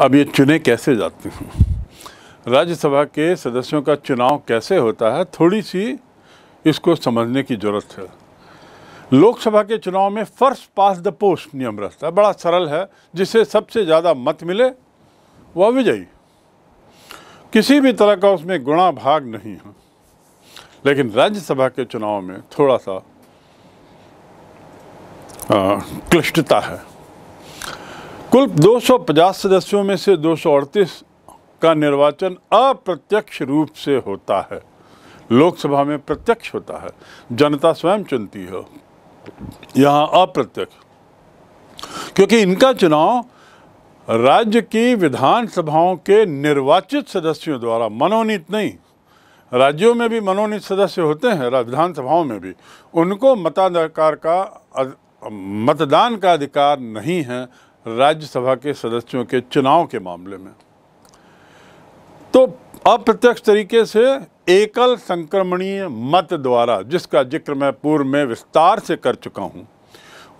अब ये चुने कैसे जाते हैं राज्यसभा के सदस्यों का चुनाव कैसे होता है थोड़ी सी इसको समझने की ज़रूरत है लोकसभा के चुनाव में फर्स्ट पास द पोस्ट नियम रहता है बड़ा सरल है जिसे सबसे ज़्यादा मत मिले वह विजयी किसी भी तरह का उसमें गुणा भाग नहीं है लेकिन राज्यसभा के चुनाव में थोड़ा सा क्लिष्टता है कुल 250 सदस्यों में से दो का निर्वाचन अप्रत्यक्ष रूप से होता है लोकसभा में प्रत्यक्ष होता है जनता स्वयं चुनती है यहाँ अप्रत्यक्ष क्योंकि इनका चुनाव राज्य की विधानसभाओं के निर्वाचित सदस्यों द्वारा मनोनीत नहीं राज्यों में भी मनोनीत सदस्य होते हैं विधानसभाओं में भी उनको मताधिकार का मतदान का अधिकार नहीं है राज्यसभा के सदस्यों के चुनाव के मामले में तो अप्रत्यक्ष तरीके से एकल संक्रमणीय मत द्वारा जिसका जिक्र मैं पूर्व में विस्तार से कर चुका हूं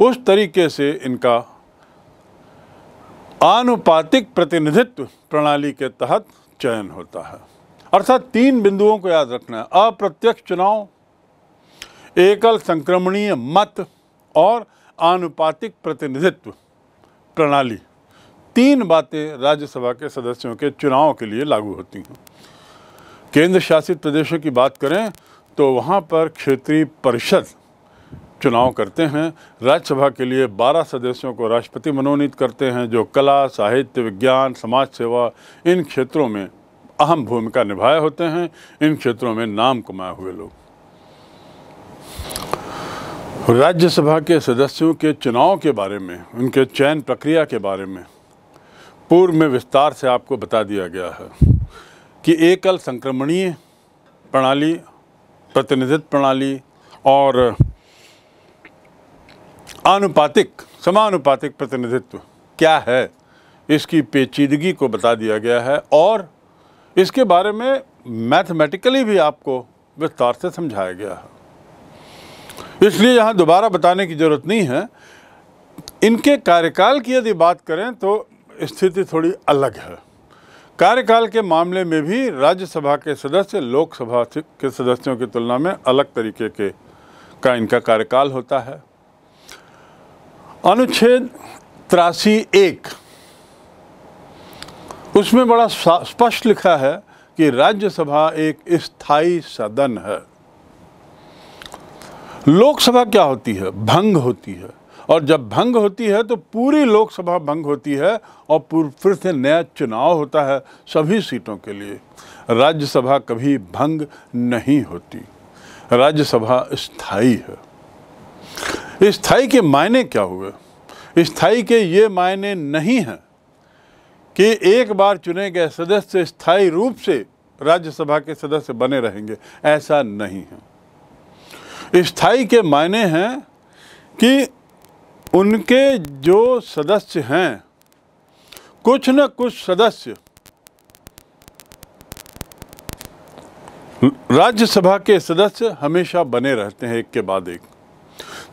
उस तरीके से इनका आनुपातिक प्रतिनिधित्व प्रणाली के तहत चयन होता है अर्थात तीन बिंदुओं को याद रखना है अप्रत्यक्ष चुनाव एकल संक्रमणीय मत और आनुपातिक प्रतिनिधित्व प्रणाली तीन बातें राज्यसभा के सदस्यों के चुनाव के लिए लागू होती हैं केंद्र शासित प्रदेशों की बात करें तो वहाँ पर क्षेत्रीय परिषद चुनाव करते हैं राज्यसभा के लिए 12 सदस्यों को राष्ट्रपति मनोनीत करते हैं जो कला साहित्य विज्ञान समाज सेवा इन क्षेत्रों में अहम भूमिका निभाए होते हैं इन क्षेत्रों में नाम कमाए हुए लोग राज्यसभा के सदस्यों के चुनाव के बारे में उनके चयन प्रक्रिया के बारे में पूर्व में विस्तार से आपको बता दिया गया है कि एकल संक्रमणीय प्रणाली प्रतिनिधित्व प्रणाली और आनुपातिक समानुपातिक प्रतिनिधित्व क्या है इसकी पेचीदगी को बता दिया गया है और इसके बारे में मैथमेटिकली भी आपको विस्तार से समझाया गया है इसलिए यहाँ दोबारा बताने की ज़रूरत नहीं है इनके कार्यकाल की यदि बात करें तो स्थिति थोड़ी अलग है कार्यकाल के मामले में भी राज्यसभा के सदस्य लोकसभा के सदस्यों की तुलना में अलग तरीके के का इनका कार्यकाल होता है अनुच्छेद तिरासी एक उसमें बड़ा स्पष्ट लिखा है कि राज्यसभा एक स्थायी सदन है लोकसभा क्या होती है भंग होती है और जब भंग होती है तो पूरी लोकसभा भंग होती है और फिर से नया चुनाव होता है सभी सीटों के लिए राज्यसभा कभी भंग नहीं होती राज्यसभा स्थाई है स्थाई के मायने क्या हुए स्थाई के ये मायने नहीं हैं कि एक बार चुने गए सदस्य स्थाई रूप से राज्यसभा के सदस्य बने रहेंगे ऐसा नहीं है स्थाई के मायने हैं कि उनके जो सदस्य हैं कुछ न कुछ सदस्य राज्यसभा के सदस्य हमेशा बने रहते हैं एक के बाद एक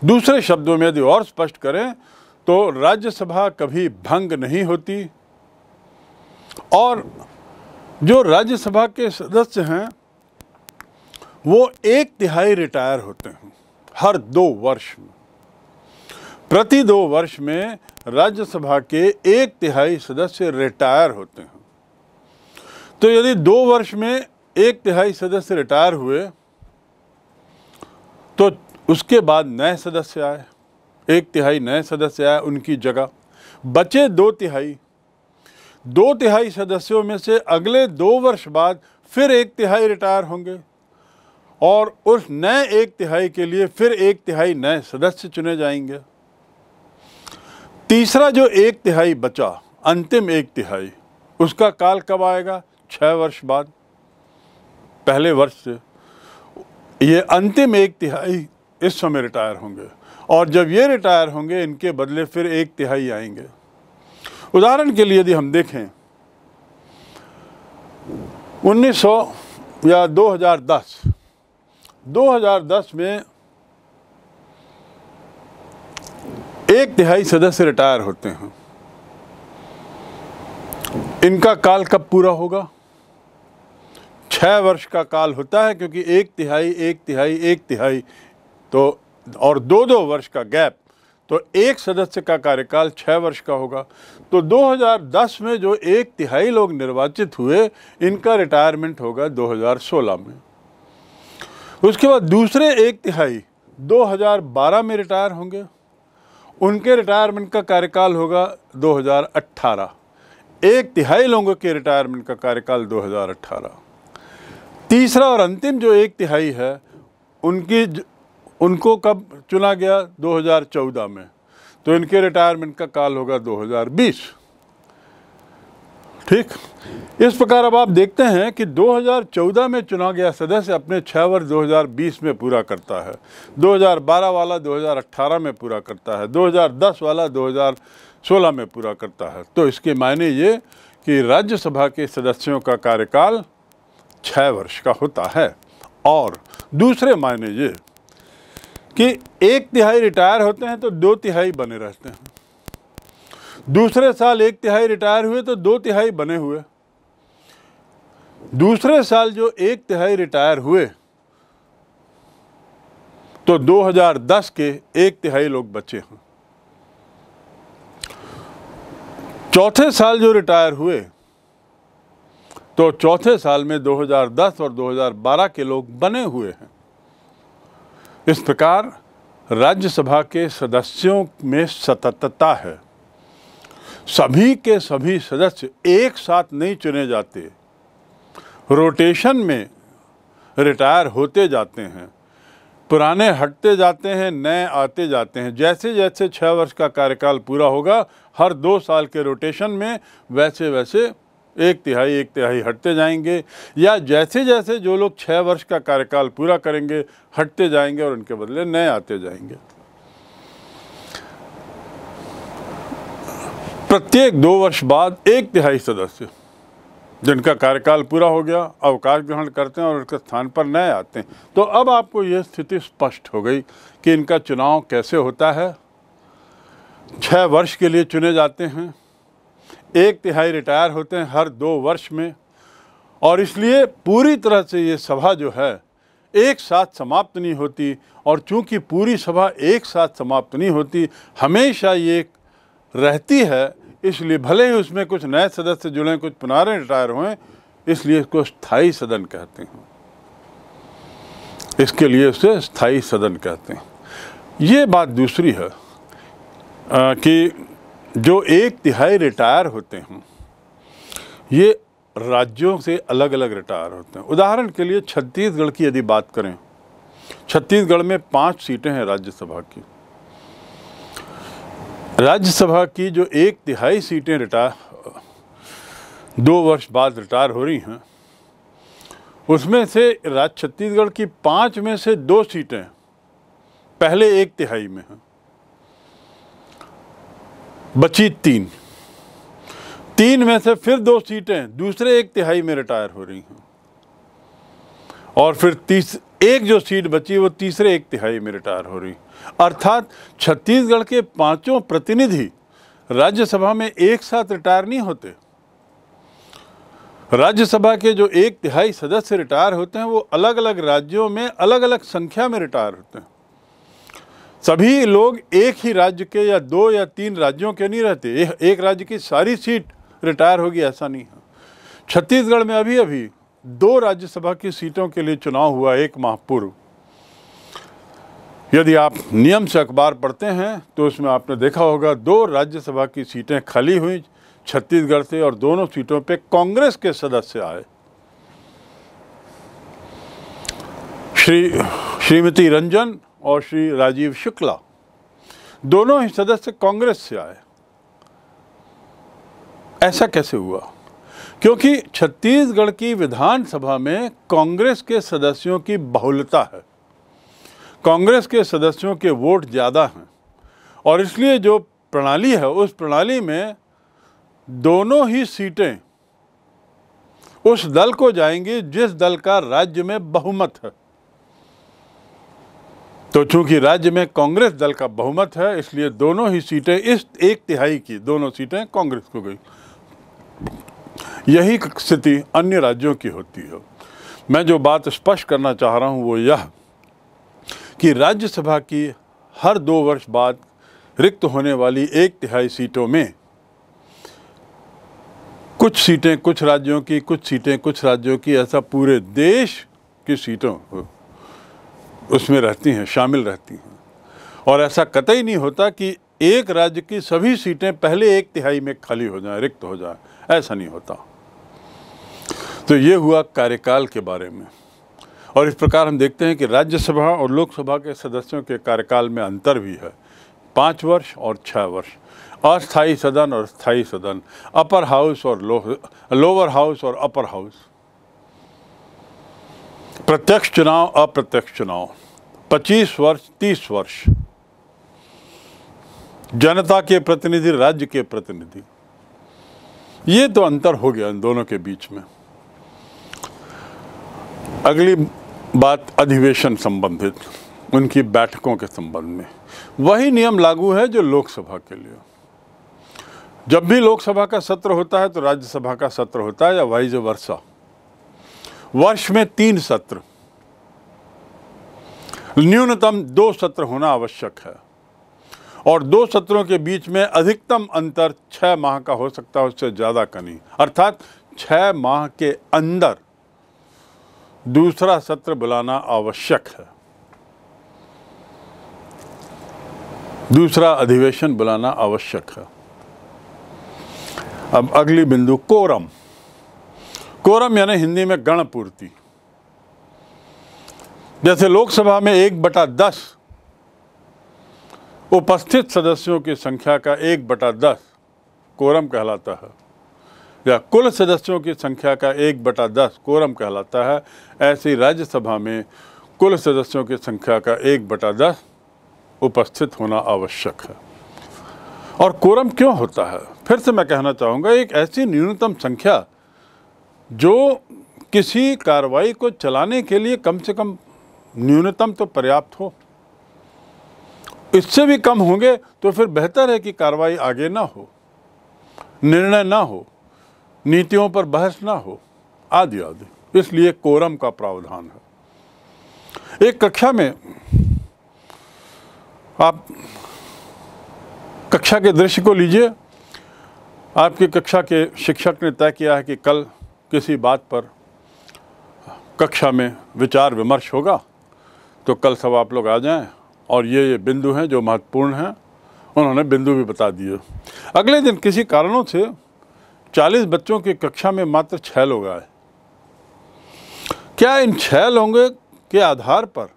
दूसरे शब्दों में यदि और स्पष्ट करें तो राज्यसभा कभी भंग नहीं होती और जो राज्यसभा के सदस्य हैं वो एक तिहाई रिटायर होते हैं हर दो वर्ष में प्रति दो वर्ष में राज्यसभा के एक तिहाई सदस्य रिटायर होते हैं तो यदि दो वर्ष में एक तिहाई सदस्य रिटायर हुए तो उसके बाद नए सदस्य आए एक तिहाई नए सदस्य आए उनकी जगह बचे दो तिहाई दो तिहाई सदस्यों में से अगले दो वर्ष बाद फिर एक तिहाई रिटायर होंगे और उस नए एक तिहाई के लिए फिर एक तिहाई नए सदस्य चुने जाएंगे तीसरा जो एक तिहाई बचा अंतिम एक तिहाई उसका काल कब आएगा छः वर्ष बाद पहले वर्ष से ये अंतिम एक तिहाई इस समय रिटायर होंगे और जब ये रिटायर होंगे इनके बदले फिर एक तिहाई आएंगे उदाहरण के लिए यदि हम देखें 1900 या 2010 में एक तिहाई सदस्य रिटायर होते हैं इनका काल कब पूरा होगा छः वर्ष का काल होता है क्योंकि एक तिहाई एक तिहाई एक तिहाई तो और दो दो वर्ष का गैप तो एक सदस्य का कार्यकाल छः वर्ष का होगा तो 2010 में जो एक तिहाई लोग निर्वाचित हुए इनका रिटायरमेंट होगा 2016 में उसके बाद दूसरे एक तिहाई 2012 में रिटायर होंगे उनके रिटायरमेंट का कार्यकाल होगा 2018 एक तिहाई लोगों के रिटायरमेंट का कार्यकाल 2018 तीसरा और अंतिम जो एक तिहाई है उनकी उनको कब चुना गया 2014 में तो इनके रिटायरमेंट का काल होगा 2020 ठीक इस प्रकार अब आप देखते हैं कि 2014 में चुना गया सदस्य अपने छः वर्ष 2020 में पूरा करता है 2012 वाला 2018 में पूरा करता है 2010 वाला 2016 में पूरा करता है तो इसके मायने ये कि राज्यसभा के सदस्यों का कार्यकाल छः वर्ष का होता है और दूसरे मायने ये कि एक तिहाई रिटायर होते हैं तो दो तिहाई बने रहते हैं दूसरे साल एक तिहाई रिटायर हुए तो दो तिहाई बने हुए दूसरे साल जो एक तिहाई रिटायर हुए तो 2010 के एक तिहाई लोग बचे हैं चौथे साल जो रिटायर हुए तो चौथे साल में 2010 और 2012 के लोग बने हुए हैं इस प्रकार राज्यसभा के सदस्यों में सततता है सभी के सभी सदस्य एक साथ नहीं चुने जाते रोटेशन में रिटायर होते जाते हैं पुराने हटते जाते हैं नए आते जाते हैं जैसे जैसे छः वर्ष का कार्यकाल पूरा होगा हर दो साल के रोटेशन में वैसे वैसे एक तिहाई एक तिहाई हटते जाएंगे या जैसे जैसे जो लोग छः वर्ष का कार्यकाल पूरा करेंगे हटते जाएंगे और उनके बदले नए आते जाएंगे प्रत्येक दो वर्ष बाद एक तिहाई सदस्य जिनका कार्यकाल पूरा हो गया अवकाश ग्रहण करते हैं और उनके स्थान पर नए आते हैं तो अब आपको यह स्थिति स्पष्ट हो गई कि इनका चुनाव कैसे होता है छः वर्ष के लिए चुने जाते हैं एक तिहाई रिटायर होते हैं हर दो वर्ष में और इसलिए पूरी तरह से ये सभा जो है एक साथ समाप्त नहीं होती और चूंकि पूरी सभा एक साथ समाप्त नहीं होती हमेशा ये रहती है इसलिए भले ही उसमें कुछ नए सदस्य जुड़े कुछ पुनारे रिटायर हुए इसलिए इसको स्थाई सदन कहते हैं इसके लिए उसे स्थाई सदन कहते हैं ये बात दूसरी है आ, कि जो एक तिहाई रिटायर होते हैं ये राज्यों से अलग अलग रिटायर होते हैं उदाहरण के लिए छत्तीसगढ़ की यदि बात करें छत्तीसगढ़ में पाँच सीटें हैं राज्यसभा की राज्यसभा की जो एक तिहाई सीटें रिटायर दो वर्ष बाद रिटायर हो रही हैं उसमें से राज छत्तीसगढ़ की पांच में से दो सीटें पहले एक तिहाई में हैं बची तीन तीन में से फिर दो सीटें दूसरे एक तिहाई में रिटायर हो रही हैं और फिर तीस एक जो सीट बची वो तीसरे एक तिहाई में रिटायर हो रही अर्थात छत्तीसगढ़ के पांचों प्रतिनिधि राज्यसभा में एक साथ रिटायर नहीं होते राज्यसभा के जो एक तिहाई सदस्य रिटायर होते हैं वो अलग अलग राज्यों में अलग अलग संख्या में रिटायर होते हैं सभी लोग एक ही राज्य के या दो या तीन राज्यों के नहीं रहते एक, राज्य की सारी सीट रिटायर होगी ऐसा नहीं है छत्तीसगढ़ में अभी अभी दो राज्यसभा की सीटों के लिए चुनाव हुआ एक माह पूर्व यदि आप नियम से अखबार पढ़ते हैं तो उसमें आपने देखा होगा दो राज्यसभा की सीटें खाली हुई छत्तीसगढ़ से और दोनों सीटों पे कांग्रेस के सदस्य आए श्री श्रीमती रंजन और श्री राजीव शुक्ला दोनों ही सदस्य कांग्रेस से आए ऐसा कैसे हुआ क्योंकि छत्तीसगढ़ की विधानसभा में कांग्रेस के सदस्यों की बहुलता है कांग्रेस के सदस्यों के वोट ज़्यादा हैं और इसलिए जो प्रणाली है उस प्रणाली में दोनों ही सीटें उस दल को जाएंगी जिस दल का राज्य में बहुमत है तो चूंकि राज्य में कांग्रेस दल का बहुमत है इसलिए दोनों ही सीटें इस एक तिहाई की दोनों सीटें कांग्रेस को गई यही स्थिति अन्य राज्यों की होती है मैं जो बात स्पष्ट करना चाह रहा हूं वो यह कि राज्यसभा की हर दो वर्ष बाद रिक्त होने वाली एक तिहाई सीटों में कुछ सीटें कुछ राज्यों की कुछ सीटें कुछ राज्यों की ऐसा पूरे देश की सीटों उसमें रहती हैं शामिल रहती हैं और ऐसा कतई नहीं होता कि एक राज्य की सभी सीटें पहले एक तिहाई में खाली हो जाए रिक्त हो जाए ऐसा नहीं होता तो ये हुआ कार्यकाल के बारे में और इस प्रकार हम देखते हैं कि राज्यसभा और लोकसभा के सदस्यों के कार्यकाल में अंतर भी है पाँच वर्ष और छः वर्ष अस्थायी सदन और स्थायी सदन अपर हाउस और लोअर हाउस और अपर हाउस प्रत्यक्ष चुनाव अप्रत्यक्ष चुनाव 25 वर्ष 30 वर्ष जनता के प्रतिनिधि राज्य के प्रतिनिधि ये तो अंतर हो गया इन दोनों के बीच में अगली बात अधिवेशन संबंधित उनकी बैठकों के संबंध में वही नियम लागू है जो लोकसभा के लिए जब भी लोकसभा का सत्र होता है तो राज्यसभा का सत्र होता है या वाइज वर्षा वर्ष में तीन सत्र न्यूनतम दो सत्र होना आवश्यक है और दो सत्रों के बीच में अधिकतम अंतर छः माह का हो सकता है उससे ज़्यादा का नहीं अर्थात छः माह के अंदर दूसरा सत्र बुलाना आवश्यक है दूसरा अधिवेशन बुलाना आवश्यक है अब अगली बिंदु कोरम कोरम यानी हिंदी में गणपूर्ति जैसे लोकसभा में एक बटा दस उपस्थित सदस्यों की संख्या का एक बटा दस कोरम कहलाता है या कुल सदस्यों की संख्या का एक बटा दस कोरम कहलाता है ऐसी राज्यसभा में कुल सदस्यों की संख्या का एक बटा दस उपस्थित होना आवश्यक है और कोरम क्यों होता है फिर से मैं कहना चाहूँगा एक ऐसी न्यूनतम संख्या जो किसी कार्रवाई को चलाने के लिए कम से कम न्यूनतम तो पर्याप्त हो इससे भी कम होंगे तो फिर बेहतर है कि कार्रवाई आगे ना हो निर्णय ना हो नीतियों पर बहस ना हो आदि आदि इसलिए कोरम का प्रावधान है एक कक्षा में आप कक्षा के दृश्य को लीजिए आपकी कक्षा के शिक्षक ने तय किया है कि कल किसी बात पर कक्षा में विचार विमर्श होगा तो कल सब आप लोग आ जाएं और ये ये बिंदु हैं जो महत्वपूर्ण हैं उन्होंने बिंदु भी बता दिए अगले दिन किसी कारणों से 40 बच्चों की कक्षा में मात्र छः लोग आए क्या इन छः लोगों के आधार पर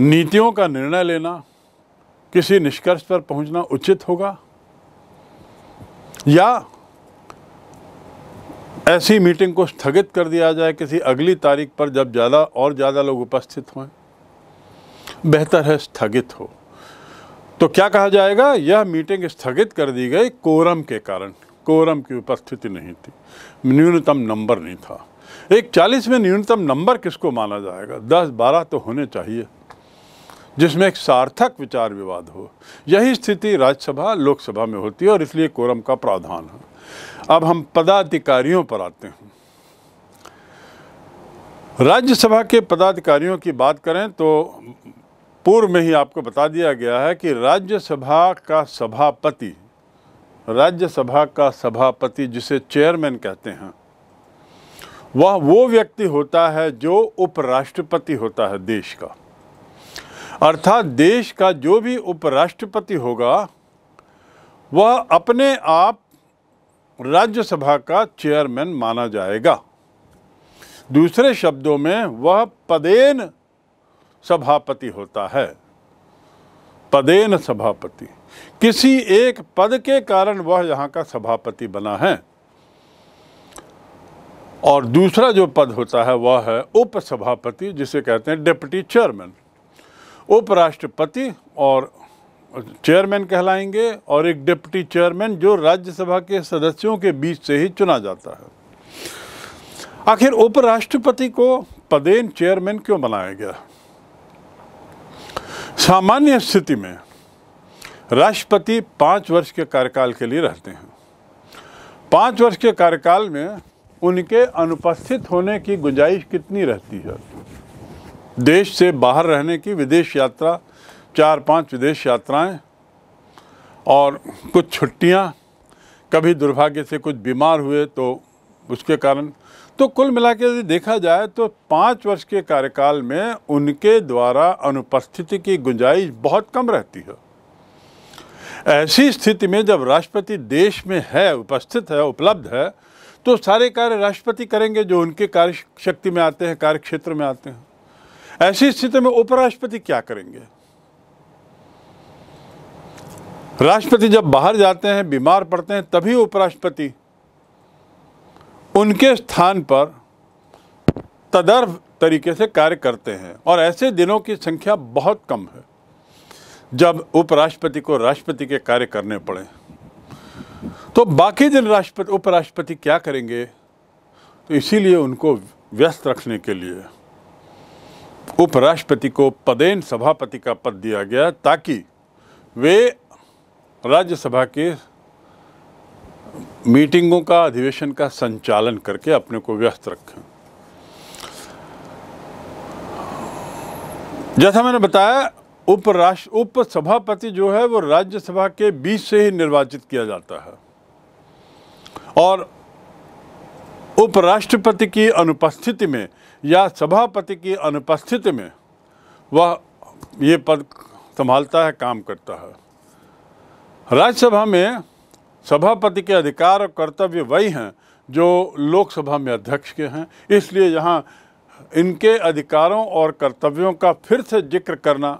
नीतियों का निर्णय लेना किसी निष्कर्ष पर पहुंचना उचित होगा या ऐसी मीटिंग को स्थगित कर दिया जाए किसी अगली तारीख पर जब ज़्यादा और ज़्यादा लोग उपस्थित हों बेहतर है स्थगित हो तो क्या कहा जाएगा यह मीटिंग स्थगित कर दी गई कोरम के कारण कोरम की उपस्थिति नहीं थी न्यूनतम नंबर नहीं था एक चालीस में न्यूनतम नंबर किसको माना जाएगा दस बारह तो होने चाहिए जिसमें एक सार्थक विचार विवाद हो यही स्थिति राज्यसभा लोकसभा में होती है और इसलिए कोरम का प्रावधान है अब हम पदाधिकारियों पर आते हैं राज्यसभा के पदाधिकारियों की बात करें तो पूर्व में ही आपको बता दिया गया है कि राज्यसभा का सभापति राज्यसभा का सभापति जिसे चेयरमैन कहते हैं वह वो व्यक्ति होता है जो उपराष्ट्रपति होता है देश का अर्थात देश का जो भी उपराष्ट्रपति होगा वह अपने आप राज्यसभा का चेयरमैन माना जाएगा दूसरे शब्दों में वह पदेन सभापति होता है पदेन सभापति किसी एक पद के कारण वह यहाँ का सभापति बना है और दूसरा जो पद होता है वह है उपसभापति जिसे कहते हैं डिप्टी चेयरमैन उपराष्ट्रपति और चेयरमैन कहलाएंगे और एक डिप्टी चेयरमैन जो राज्यसभा के सदस्यों के बीच से ही चुना जाता है आखिर उपराष्ट्रपति को पदेन चेयरमैन क्यों बनाया गया सामान्य स्थिति में राष्ट्रपति पाँच वर्ष के कार्यकाल के लिए रहते हैं पाँच वर्ष के कार्यकाल में उनके अनुपस्थित होने की गुंजाइश कितनी रहती है देश से बाहर रहने की विदेश यात्रा चार पांच विदेश यात्राएं और कुछ छुट्टियां कभी दुर्भाग्य से कुछ बीमार हुए तो उसके कारण तो कुल मिला के यदि देखा जाए तो पाँच वर्ष के कार्यकाल में उनके द्वारा अनुपस्थिति की गुंजाइश बहुत कम रहती है ऐसी स्थिति में जब राष्ट्रपति देश में है उपस्थित है उपलब्ध है तो सारे कार्य राष्ट्रपति करेंगे जो उनके कार्य शक्ति में आते हैं कार्य क्षेत्र में आते हैं ऐसी स्थिति में उपराष्ट्रपति क्या करेंगे राष्ट्रपति जब बाहर जाते हैं बीमार पड़ते हैं तभी उपराष्ट्रपति उनके स्थान पर तदर्भ तरीके से कार्य करते हैं और ऐसे दिनों की संख्या बहुत कम है जब उपराष्ट्रपति को राष्ट्रपति के कार्य करने पड़े तो बाकी दिन राष्ट्रपति उपराष्ट्रपति क्या करेंगे तो इसीलिए उनको व्यस्त रखने के लिए उपराष्ट्रपति को पदेन सभापति का पद दिया गया ताकि वे राज्यसभा के मीटिंगों का अधिवेशन का संचालन करके अपने को व्यस्त रखें जैसा मैंने बताया उपराष्ट्र उपसभापति जो है वो राज्यसभा के बीच से ही निर्वाचित किया जाता है और उपराष्ट्रपति की अनुपस्थिति में या सभापति की अनुपस्थिति में वह ये पद संभालता है काम करता है राज्यसभा में सभापति के अधिकार और कर्तव्य वही हैं जो लोकसभा में अध्यक्ष के हैं इसलिए यहाँ इनके अधिकारों और कर्तव्यों का फिर से जिक्र करना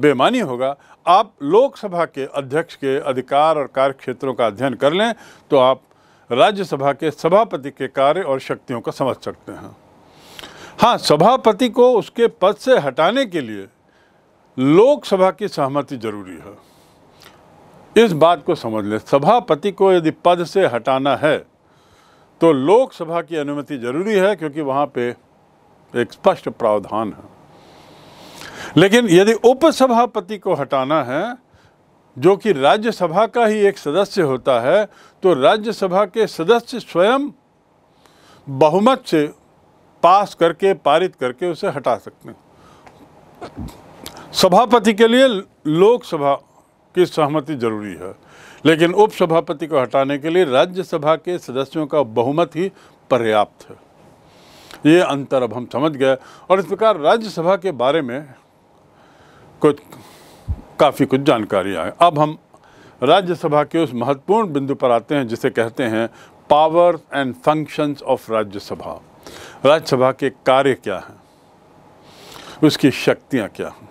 बेमानी होगा आप लोकसभा के अध्यक्ष के अधिकार और कार्य क्षेत्रों का अध्ययन कर लें तो आप राज्यसभा के सभापति के कार्य और शक्तियों का समझ सकते हैं हाँ सभापति को उसके पद से हटाने के लिए लोकसभा की सहमति जरूरी है इस बात को समझ लें सभापति को यदि पद से हटाना है तो लोकसभा की अनुमति जरूरी है क्योंकि वहां पे एक स्पष्ट प्रावधान है लेकिन यदि उपसभापति को हटाना है जो कि राज्यसभा का ही एक सदस्य होता है तो राज्यसभा के सदस्य स्वयं बहुमत से पास करके पारित करके उसे हटा सकते हैं सभापति के लिए लोकसभा की सहमति जरूरी है लेकिन उपसभापति को हटाने के लिए राज्यसभा के सदस्यों का बहुमत ही पर्याप्त है ये अंतर अब हम समझ गए और इस प्रकार राज्यसभा के बारे में कुछ काफ़ी कुछ जानकारी आए अब हम राज्यसभा के उस महत्वपूर्ण बिंदु पर आते हैं जिसे कहते हैं power and functions of Rajya Sabha Rajya Sabha के कार्य क्या हैं उसकी शक्तियाँ क्या हैं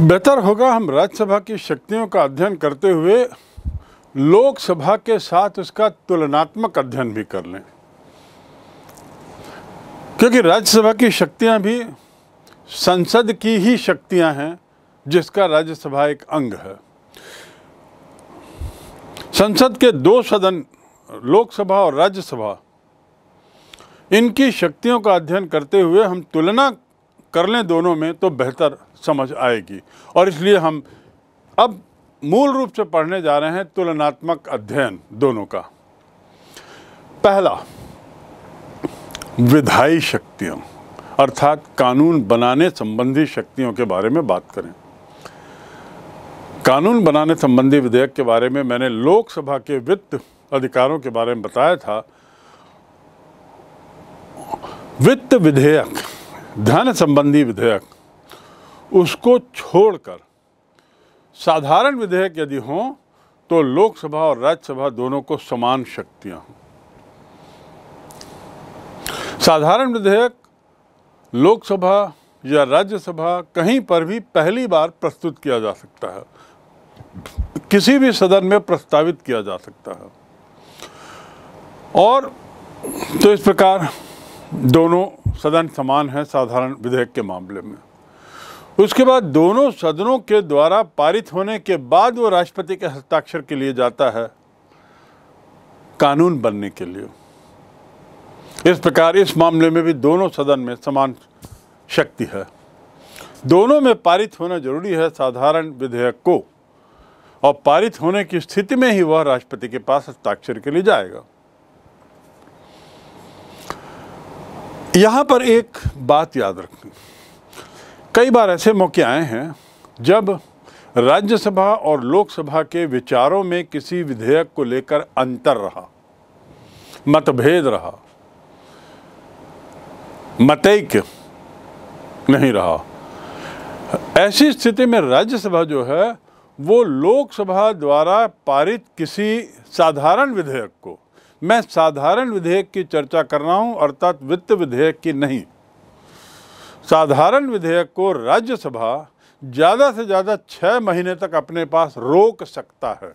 बेहतर होगा हम राज्यसभा की शक्तियों का अध्ययन करते हुए लोकसभा के साथ उसका तुलनात्मक अध्ययन भी कर लें क्योंकि राज्यसभा की शक्तियां भी संसद की ही शक्तियां हैं जिसका राज्यसभा एक अंग है संसद के दो सदन लोकसभा और राज्यसभा इनकी शक्तियों का अध्ययन करते हुए हम तुलना कर लें दोनों में तो बेहतर समझ आएगी और इसलिए हम अब मूल रूप से पढ़ने जा रहे हैं तुलनात्मक अध्ययन दोनों का पहला विधायी शक्तियों अर्थात कानून बनाने संबंधी शक्तियों के बारे में बात करें कानून बनाने संबंधी विधेयक के बारे में मैंने लोकसभा के वित्त अधिकारों के बारे में बताया था वित्त विधेयक धन संबंधी विधेयक उसको छोड़कर साधारण विधेयक यदि हों तो लोकसभा और राज्यसभा दोनों को समान शक्तियां हों साधारण विधेयक लोकसभा या राज्यसभा कहीं पर भी पहली बार प्रस्तुत किया जा सकता है किसी भी सदन में प्रस्तावित किया जा सकता है और तो इस प्रकार दोनों सदन समान हैं साधारण विधेयक के मामले में उसके बाद दोनों सदनों के द्वारा पारित होने के बाद वो राष्ट्रपति के हस्ताक्षर के लिए जाता है कानून बनने के लिए इस प्रकार इस मामले में भी दोनों सदन में समान शक्ति है दोनों में पारित होना जरूरी है साधारण विधेयक को और पारित होने की स्थिति में ही वह राष्ट्रपति के पास हस्ताक्षर के लिए जाएगा यहाँ पर एक बात याद रखें कई बार ऐसे मौके आए हैं जब राज्यसभा और लोकसभा के विचारों में किसी विधेयक को लेकर अंतर रहा मतभेद रहा मतैक नहीं रहा ऐसी स्थिति में राज्यसभा जो है वो लोकसभा द्वारा पारित किसी साधारण विधेयक को मैं साधारण विधेयक की चर्चा कर रहा हूं अर्थात वित्त विधेयक की नहीं साधारण विधेयक को राज्यसभा ज़्यादा से ज़्यादा छः महीने तक अपने पास रोक सकता है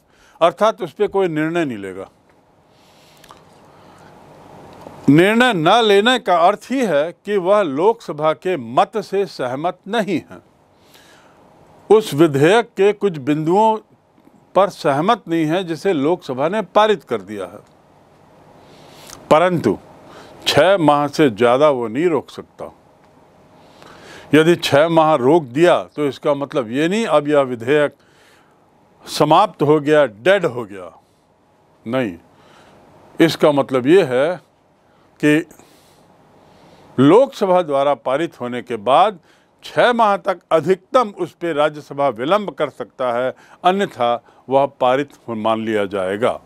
अर्थात उस पर कोई निर्णय नहीं लेगा निर्णय न लेने का अर्थ ही है कि वह लोकसभा के मत से सहमत नहीं है उस विधेयक के कुछ बिंदुओं पर सहमत नहीं है जिसे लोकसभा ने पारित कर दिया है परंतु छः माह से ज़्यादा वो नहीं रोक सकता यदि छः माह रोक दिया तो इसका मतलब ये नहीं अब यह विधेयक समाप्त हो गया डेड हो गया नहीं इसका मतलब ये है कि लोकसभा द्वारा पारित होने के बाद छः माह तक अधिकतम उस पर राज्यसभा विलंब कर सकता है अन्यथा वह पारित मान लिया जाएगा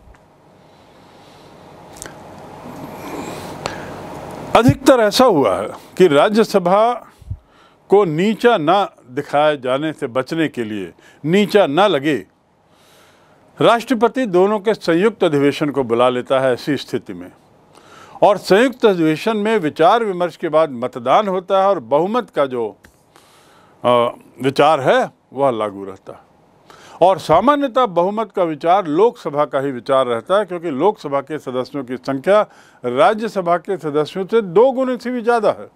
अधिकतर ऐसा हुआ है कि राज्यसभा को नीचा ना दिखाए जाने से बचने के लिए नीचा ना लगे राष्ट्रपति दोनों के संयुक्त अधिवेशन को बुला लेता है ऐसी स्थिति में और संयुक्त अधिवेशन में विचार विमर्श के बाद मतदान होता है और बहुमत का जो विचार है वह लागू रहता है और सामान्यतः बहुमत का विचार लोकसभा का ही विचार रहता है क्योंकि लोकसभा के सदस्यों की संख्या राज्यसभा के सदस्यों से दो गुने से भी ज़्यादा है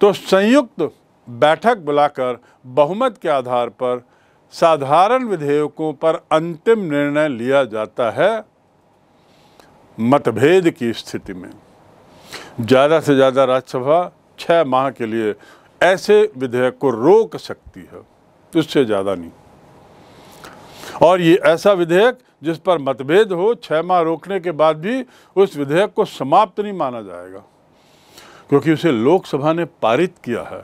तो संयुक्त बैठक बुलाकर बहुमत के आधार पर साधारण विधेयकों पर अंतिम निर्णय लिया जाता है मतभेद की स्थिति में ज़्यादा से ज़्यादा राज्यसभा छः माह के लिए ऐसे विधेयक को रोक सकती है उससे ज़्यादा नहीं और ये ऐसा विधेयक जिस पर मतभेद हो छः माह रोकने के बाद भी उस विधेयक को समाप्त नहीं माना जाएगा क्योंकि उसे लोकसभा ने पारित किया है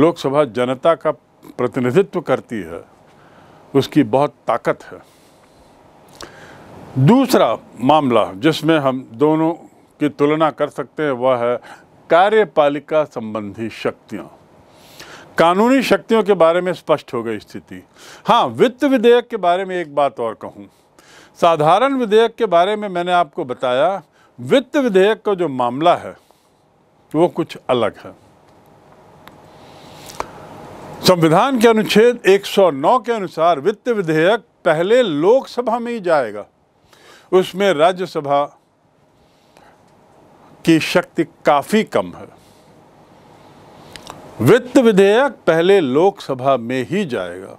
लोकसभा जनता का प्रतिनिधित्व करती है उसकी बहुत ताकत है दूसरा मामला जिसमें हम दोनों की तुलना कर सकते हैं वह है कार्यपालिका संबंधी शक्तियाँ कानूनी शक्तियों के बारे में स्पष्ट हो गई स्थिति हाँ वित्त विधेयक के बारे में एक बात और कहूँ साधारण विधेयक के बारे में मैंने आपको बताया वित्त विधेयक का जो मामला है वो कुछ अलग है संविधान के अनुच्छेद 109 के अनुसार वित्त विधेयक पहले लोकसभा में ही जाएगा उसमें राज्यसभा की शक्ति काफ़ी कम है वित्त विधेयक पहले लोकसभा में ही जाएगा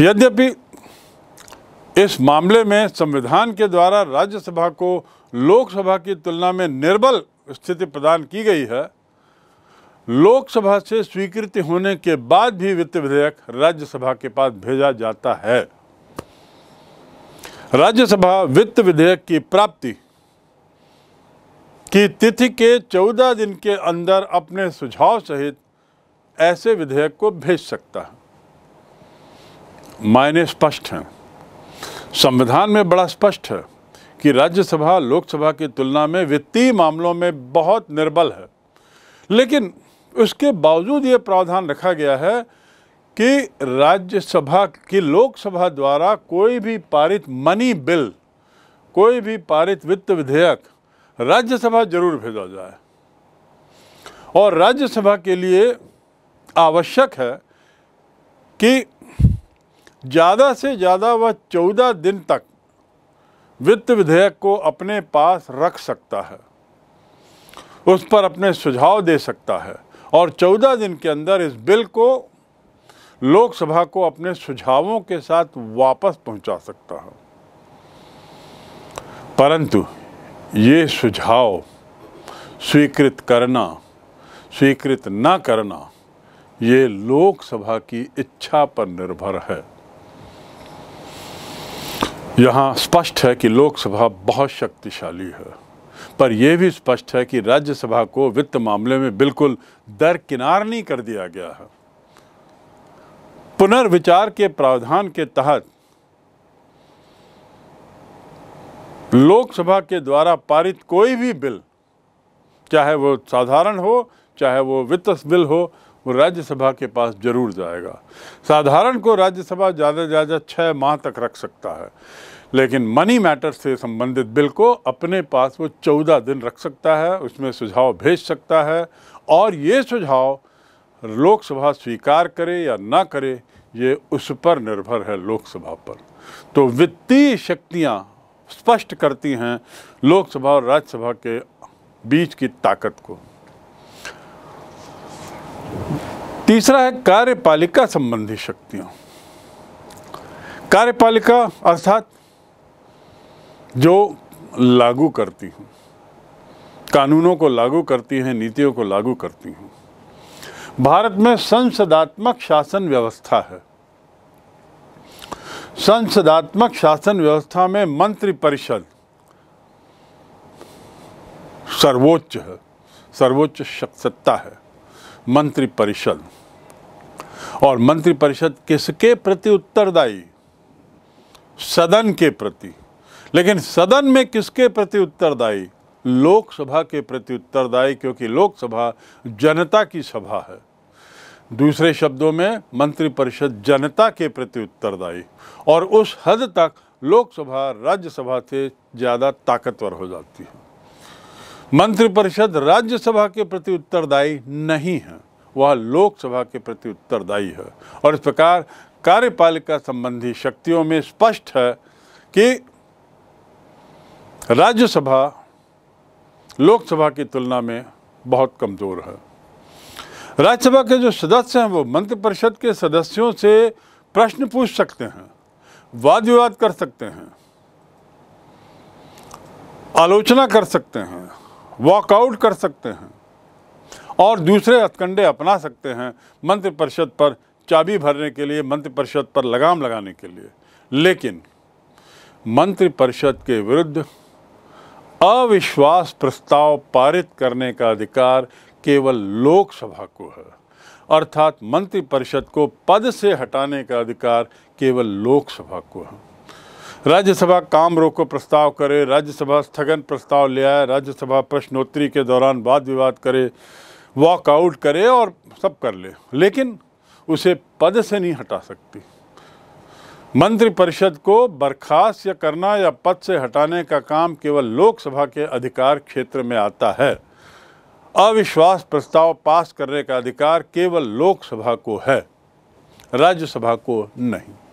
यद्यपि इस मामले में संविधान के द्वारा राज्यसभा को लोकसभा की तुलना में निर्बल स्थिति प्रदान की गई है लोकसभा से स्वीकृति होने के बाद भी वित्त विधेयक राज्यसभा के पास भेजा जाता है राज्यसभा वित्त विधेयक की प्राप्ति कि तिथि के चौदह दिन के अंदर अपने सुझाव सहित ऐसे विधेयक को भेज सकता है मायने स्पष्ट हैं संविधान में बड़ा स्पष्ट है कि राज्यसभा लोकसभा की तुलना में वित्तीय मामलों में बहुत निर्बल है लेकिन उसके बावजूद ये प्रावधान रखा गया है कि राज्यसभा की लोकसभा द्वारा कोई भी पारित मनी बिल कोई भी पारित वित्त विधेयक राज्यसभा जरूर भेजा जाए और राज्यसभा के लिए आवश्यक है कि ज़्यादा से ज़्यादा वह चौदह दिन तक वित्त विधेयक को अपने पास रख सकता है उस पर अपने सुझाव दे सकता है और चौदह दिन के अंदर इस बिल को लोकसभा को अपने सुझावों के साथ वापस पहुंचा सकता है परंतु ये सुझाव स्वीकृत करना स्वीकृत ना करना ये लोकसभा की इच्छा पर निर्भर है यहाँ स्पष्ट है कि लोकसभा बहुत शक्तिशाली है पर यह भी स्पष्ट है कि राज्यसभा को वित्त मामले में बिल्कुल दरकिनार नहीं कर दिया गया है पुनर्विचार के प्रावधान के तहत लोकसभा के द्वारा पारित कोई भी बिल चाहे वो साधारण हो चाहे वो वित्त बिल हो वो राज्यसभा के पास जरूर जाएगा साधारण को राज्यसभा ज़्यादा से ज़्यादा छः माह तक रख सकता है लेकिन मनी मैटर से संबंधित बिल को अपने पास वो चौदह दिन रख सकता है उसमें सुझाव भेज सकता है और ये सुझाव लोकसभा स्वीकार करे या ना करे ये उस पर निर्भर है लोकसभा पर तो वित्तीय शक्तियाँ स्पष्ट करती हैं लोकसभा और राज्यसभा के बीच की ताकत को तीसरा है कार्यपालिका संबंधी शक्तियों कार्यपालिका अर्थात जो लागू करती हूँ कानूनों को लागू करती हैं नीतियों को लागू करती हूँ भारत में संसदात्मक शासन व्यवस्था है संसदात्मक शासन व्यवस्था में मंत्री परिषद सर्वोच्च है सर्वोच्च सत्ता है मंत्री परिषद और मंत्री परिषद किसके प्रति उत्तरदायी सदन के प्रति लेकिन सदन में किसके प्रति उत्तरदायी लोकसभा के प्रति उत्तरदायी क्योंकि लोकसभा जनता की सभा है दूसरे शब्दों में मंत्रिपरिषद जनता के प्रति उत्तरदायी और उस हद तक लोकसभा राज्यसभा से ज़्यादा ताकतवर हो जाती है मंत्रिपरिषद राज्यसभा के प्रति उत्तरदायी नहीं है वह लोकसभा के प्रति उत्तरदायी है और इस प्रकार कार्यपालिका संबंधी शक्तियों में स्पष्ट है कि राज्यसभा लोकसभा की तुलना में बहुत कमज़ोर है राज्यसभा के जो सदस्य हैं वो मंत्रिपरिषद के सदस्यों से प्रश्न पूछ सकते हैं वाद विवाद कर सकते हैं आलोचना कर सकते हैं वॉकआउट कर सकते हैं और दूसरे हथकंडे अपना सकते हैं मंत्रिपरिषद पर चाबी भरने के लिए मंत्रिपरिषद पर लगाम लगाने के लिए लेकिन मंत्रिपरिषद के विरुद्ध अविश्वास प्रस्ताव पारित करने का अधिकार केवल लोकसभा को है अर्थात मंत्रिपरिषद को पद से हटाने का अधिकार केवल लोकसभा को है राज्यसभा काम रोको प्रस्ताव करे राज्यसभा स्थगन प्रस्ताव ले आए राज्यसभा प्रश्नोत्तरी के दौरान वाद विवाद करे वॉकआउट करे और सब कर ले लेकिन उसे पद से नहीं हटा सकती मंत्रिपरिषद को बर्खास्त या करना या पद से हटाने का काम केवल लोकसभा के अधिकार क्षेत्र में आता है अविश्वास प्रस्ताव पास करने का अधिकार केवल लोकसभा को है राज्यसभा को नहीं